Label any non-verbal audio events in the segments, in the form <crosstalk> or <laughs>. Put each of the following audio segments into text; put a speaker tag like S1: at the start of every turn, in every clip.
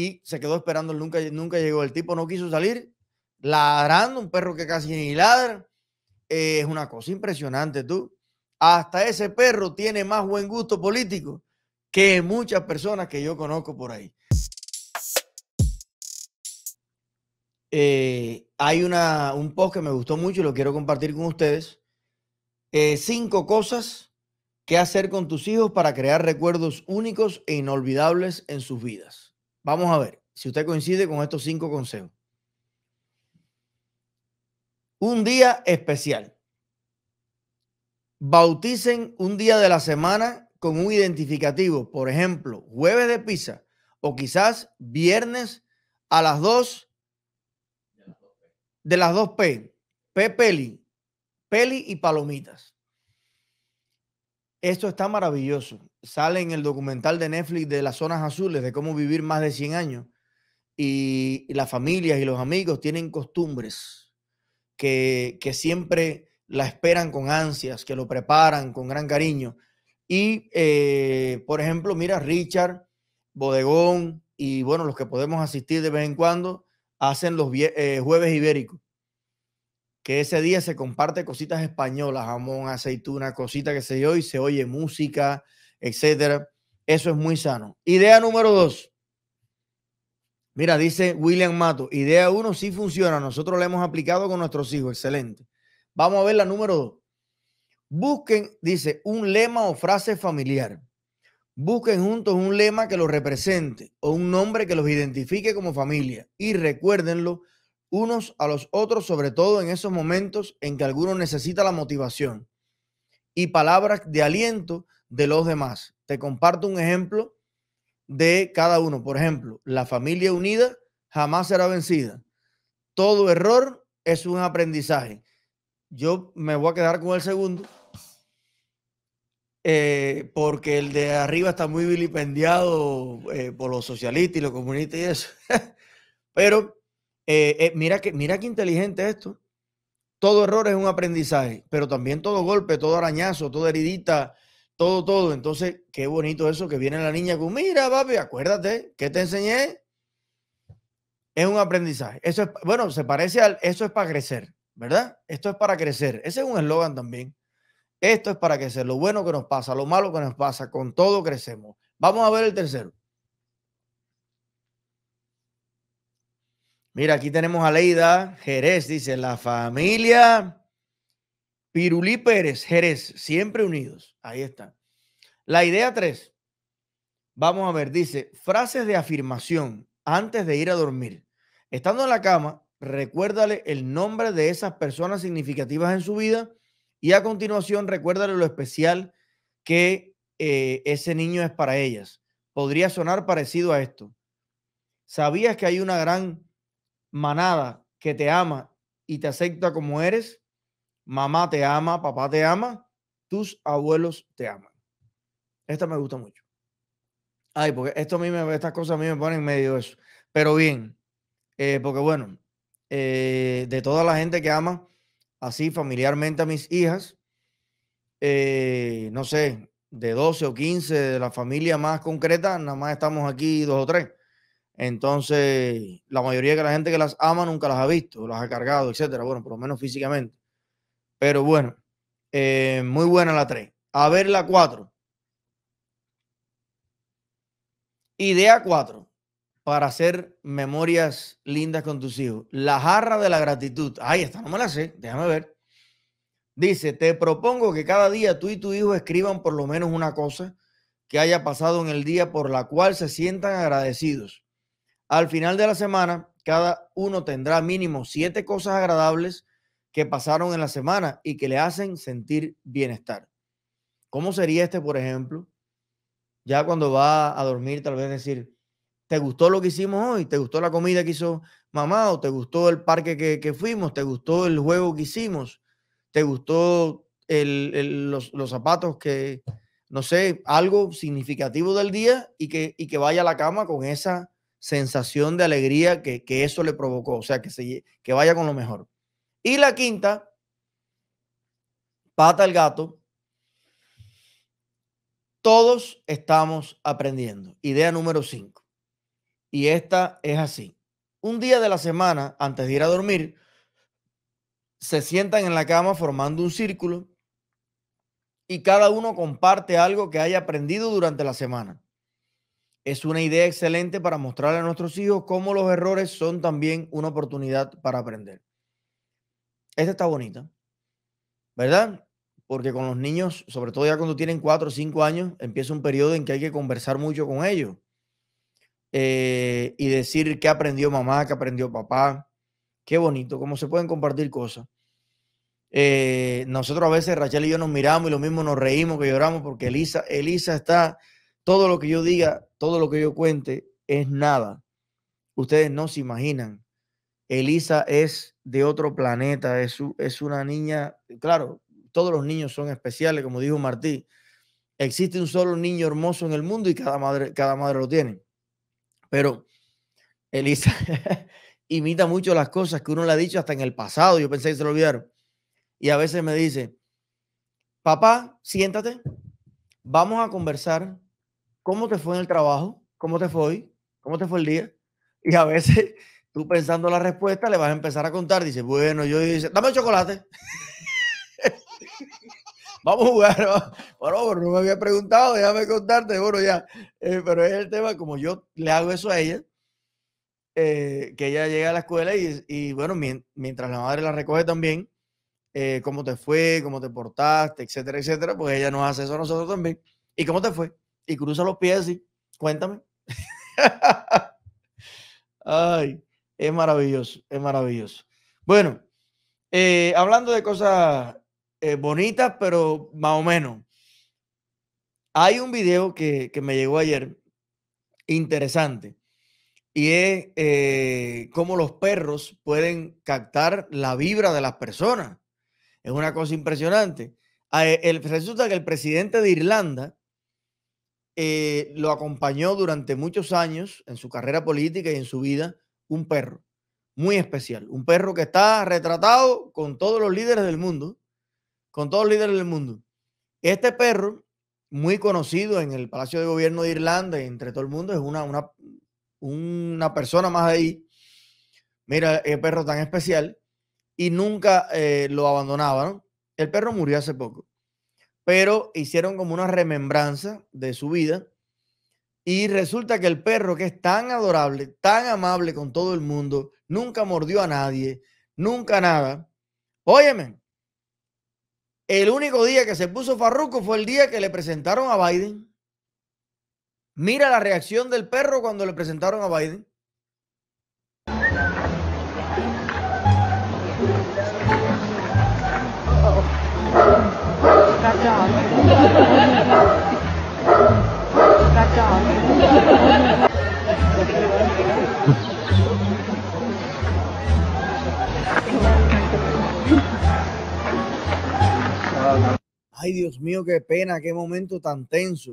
S1: y se quedó esperando, nunca, nunca llegó. El tipo no quiso salir, ladrando, un perro que casi ni ladra. Eh, es una cosa impresionante, tú. Hasta ese perro tiene más buen gusto político que muchas personas que yo conozco por ahí. Eh, hay una, un post que me gustó mucho y lo quiero compartir con ustedes. Eh, cinco cosas que hacer con tus hijos para crear recuerdos únicos e inolvidables en sus vidas. Vamos a ver si usted coincide con estos cinco consejos. Un día especial. Bauticen un día de la semana con un identificativo, por ejemplo, jueves de pizza o quizás viernes a las 2 de las dos P, P peli, peli y palomitas. Esto está maravilloso sale en el documental de Netflix de las zonas azules, de cómo vivir más de 100 años. Y, las familias y los amigos tienen costumbres que, siempre la esperan con ansias, que lo preparan con gran cariño. Y, eh, por ejemplo, mira, Richard, Bodegón y, bueno, los que podemos asistir de vez en cuando, hacen los eh, jueves ibéricos que ese día se comparte cositas españolas, jamón, aceituna, cosita que se yo, y se oye música, etcétera. Eso es muy sano. Idea número dos. Mira, dice William Mato, idea uno sí funciona, nosotros la hemos aplicado con nuestros hijos, excelente. Vamos a ver la número dos. Busquen, dice, un lema o frase familiar. Busquen juntos un lema que los represente o un nombre que los identifique como familia y recuérdenlo unos a los otros, sobre todo en esos momentos en que alguno necesita la motivación y palabras de aliento de los demás. Te comparto un ejemplo de cada uno. Por ejemplo, la familia unida jamás será vencida. Todo error es un aprendizaje. Yo me voy a quedar con el segundo, eh, porque el de arriba está muy vilipendiado eh, por los socialistas y los comunistas y eso. <laughs> Pero eh, mira, que, mira qué inteligente esto todo error es un aprendizaje, pero también todo golpe, todo arañazo, toda heridita, todo, todo. Entonces, qué bonito eso que viene la niña con, mira, papi, acuérdate que te enseñé. Es un aprendizaje. Eso es, bueno, se parece al, eso es para crecer, ¿verdad? Esto es para crecer. Ese es un eslogan también. Esto es para crecer. Lo bueno que nos pasa, lo malo que nos pasa, con todo crecemos. Vamos a ver el tercero. Mira, aquí tenemos a Leida Jerez, dice la familia Pirulí Pérez, Jerez, siempre unidos. Ahí está. La idea 3. Vamos a ver, dice, frases de afirmación antes de ir a dormir. Estando en la cama, recuérdale el nombre de esas personas significativas en su vida y a continuación recuérdale lo especial que eh, ese niño es para ellas. Podría sonar parecido a esto. ¿Sabías que hay una gran manada que te ama y te acepta como eres, mamá te ama, papá te ama, tus abuelos te aman. Esta me gusta mucho. Ay, porque esto a mí me, estas cosas a mí me ponen en medio eso. Pero bien, eh, porque bueno, eh, de toda la gente que ama así familiarmente a mis hijas, eh, no sé, de 12 o 15, de la familia más concreta, nada más estamos aquí dos o tres. Entonces, la mayoría de la gente que las ama nunca las ha visto, las ha cargado, etcétera. Bueno, por lo menos físicamente. Pero bueno, eh, muy buena la 3. A ver la 4. Idea 4 para hacer memorias lindas con tus hijos. La jarra de la gratitud. Ahí está, no me la sé, déjame ver. Dice, te propongo que cada día tú y tu hijo escriban por lo menos una cosa que haya pasado en el día por la cual se sientan agradecidos. Al final de la semana, cada uno tendrá mínimo siete cosas agradables que pasaron en la semana y que le hacen sentir bienestar. ¿Cómo sería este, por ejemplo? Ya cuando va a dormir, tal vez decir, ¿te gustó lo que hicimos hoy? ¿Te gustó la comida que hizo mamá? ¿O te gustó el parque que, fuimos? ¿Te gustó el juego que hicimos? ¿Te gustó los, zapatos que, no sé, algo significativo del día y que, y que vaya a la cama con esa sensación de alegría que, eso le provocó, o sea, que, se, que vaya con lo mejor. Y la quinta, pata al gato, todos estamos aprendiendo. Idea número cinco Y esta es así. Un día de la semana, antes de ir a dormir, se sientan en la cama formando un círculo y cada uno comparte algo que haya aprendido durante la semana es una idea excelente para mostrarle a nuestros hijos cómo los errores son también una oportunidad para aprender. Esta está bonita, ¿verdad? Porque con los niños, sobre todo ya cuando tienen 4 o 5 años, empieza un periodo en que hay que conversar mucho con ellos eh, y decir qué aprendió mamá, qué aprendió papá. Qué bonito, cómo se pueden compartir cosas. Eh, nosotros a veces, Rachel y yo nos miramos y lo mismo nos reímos que lloramos porque Elisa, Elisa está todo lo que yo diga, todo lo que yo cuente es nada. Ustedes no se imaginan. Elisa es de otro planeta, es, es una niña, claro, todos los niños son especiales, como dijo Martí. Existe un solo niño hermoso en el mundo y cada madre, cada madre lo tiene. Pero Elisa <laughs> imita mucho las cosas que uno le ha dicho hasta en el pasado. Yo pensé que se lo olvidaron. Y a veces me dice, papá, siéntate, vamos a conversar ¿Cómo te fue en el trabajo? ¿Cómo te fue ¿Cómo te fue el día? Y a veces <laughs> tú pensando la respuesta le vas a empezar a contar. Dice, bueno, yo dice, dame el chocolate. <laughs> vamos a jugar. Bueno, no me había preguntado, déjame contarte. Bueno, ya. Eh, pero es el tema, como yo le hago eso a ella, eh, que ella llega a la escuela y, bueno, mientras la madre la recoge también, eh, cómo te fue, cómo te portaste, etcétera, etcétera, pues ella nos hace eso a nosotros también. ¿Y cómo te fue? y cruza los pies y cuéntame. <laughs> Ay, es maravilloso, es maravilloso. Bueno, eh, hablando de cosas eh, bonitas, pero más o menos. Hay un video que, me llegó ayer interesante y es eh, cómo los perros pueden captar la vibra de las personas. Es una cosa impresionante. Ah, el, resulta que el presidente de Irlanda eh, lo acompañó durante muchos años en su carrera política y en su vida un perro muy especial, un perro que está retratado con todos los líderes del mundo, con todos los líderes del mundo. Este perro, muy conocido en el Palacio de Gobierno de Irlanda, entre todo el mundo, es una, una, una persona más ahí. Mira, el eh, perro tan especial y nunca eh, lo abandonaba, El perro murió hace poco pero hicieron como una remembranza de su vida. Y resulta que el perro, que es tan adorable, tan amable con todo el mundo, nunca mordió a nadie, nunca nada. Óyeme, el único día que se puso Farruco fue el día que le presentaron a Biden. Mira la reacción del perro cuando le presentaron a Biden. Ay, Dios mío, qué pena, qué momento tan tenso.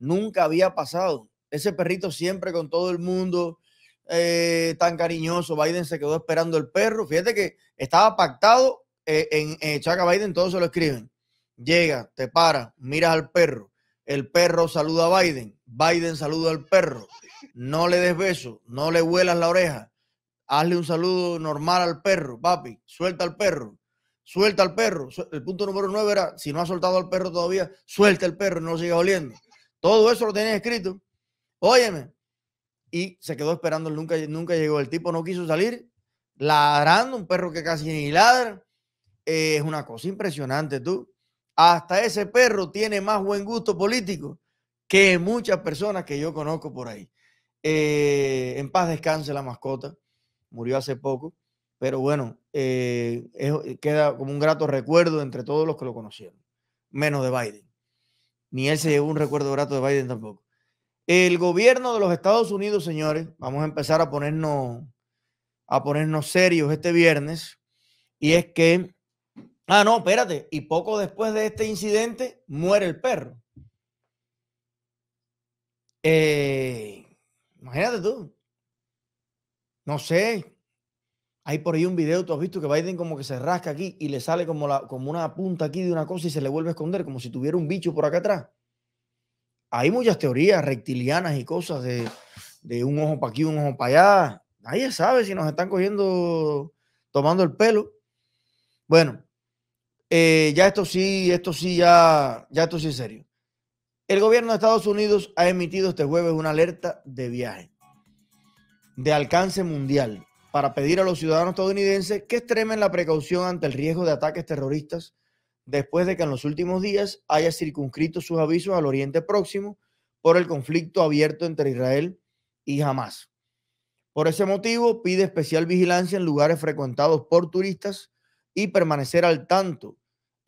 S1: Nunca había pasado. Ese perrito siempre con todo el mundo, eh, tan cariñoso. Biden se quedó esperando el perro. Fíjate que estaba pactado eh, en eh, Chaca Biden, todos se lo escriben llega, te para, miras al perro, el perro saluda a Biden, Biden saluda al perro, no le des beso, no le huelas la oreja, hazle un saludo normal al perro, papi, suelta al perro, suelta al perro. El punto número nueve era, si no ha soltado al perro todavía, suelta el perro, no lo sigas oliendo. Todo eso lo tenía escrito. Óyeme. Y se quedó esperando, nunca, nunca llegó. El tipo no quiso salir, ladrando, un perro que casi ni ladra. es una cosa impresionante, tú hasta ese perro tiene más buen gusto político que muchas personas que yo conozco por ahí. Eh, en paz descanse la mascota, murió hace poco, pero bueno, eh, eh, queda como un grato recuerdo entre todos los que lo conocieron, menos de Biden. Ni él se llevó un recuerdo grato de Biden tampoco. El gobierno de los Estados Unidos, señores, vamos a empezar a ponernos, a ponernos serios este viernes, y es que Ah, no, espérate. Y poco después de este incidente, muere el perro. Eh, imagínate tú. No sé. Hay por ahí un video, tú has visto que Biden como que se rasca aquí y le sale como, la, como una punta aquí de una cosa y se le vuelve a esconder, como si tuviera un bicho por acá atrás. Hay muchas teorías reptilianas y cosas de, de un ojo para aquí, un ojo para allá. Nadie sabe si nos están cogiendo, tomando el pelo. Bueno, eh, ya esto sí, esto sí, ya, ya esto sí es serio. El gobierno de Estados Unidos ha emitido este jueves una alerta de viaje de alcance mundial para pedir a los ciudadanos estadounidenses que extremen la precaución ante el riesgo de ataques terroristas después de que en los últimos días haya circunscrito sus avisos al Oriente Próximo por el conflicto abierto entre Israel y Hamas. Por ese motivo, pide especial vigilancia en lugares frecuentados por turistas y permanecer al tanto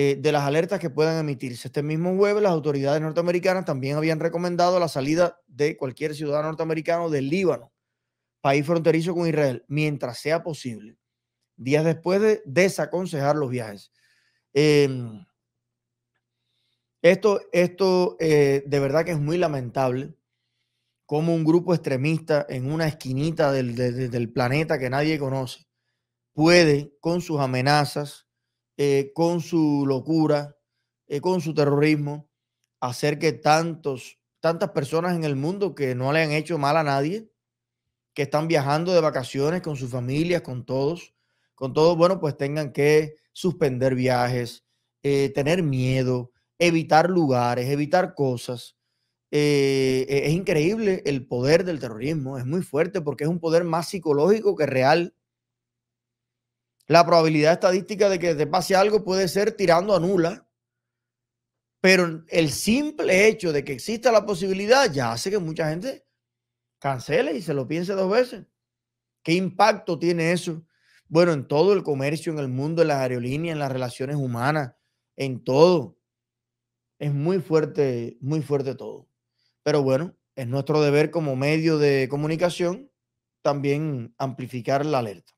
S1: eh, de las alertas que puedan emitirse. Este mismo jueves las autoridades norteamericanas también habían recomendado la salida de cualquier ciudadano norteamericano del Líbano, país fronterizo con Israel, mientras sea posible, días después de desaconsejar los viajes. Em, esto, esto eh, de verdad que es muy lamentable, como un grupo extremista en una esquinita del, del planeta que nadie conoce puede, con sus amenazas, eh, con su locura, eh, con su terrorismo, hacer que tantos, tantas personas en el mundo que no le han hecho mal a nadie, que están viajando de vacaciones con sus familias, con todos, con todos, bueno, pues tengan que suspender viajes, eh, tener miedo, evitar lugares, evitar cosas. E, es increíble el poder del terrorismo, es muy fuerte porque es un poder más psicológico que real. La probabilidad estadística de que te pase algo puede ser tirando a nula, pero el simple hecho de que exista la posibilidad ya hace que mucha gente cancele y se lo piense dos veces. ¿Qué impacto tiene eso? Bueno, en todo el comercio, en el mundo, en las aerolíneas, en las relaciones humanas, en todo. Es muy fuerte, muy fuerte todo. Pero bueno, es nuestro deber como medio de comunicación también amplificar la alerta.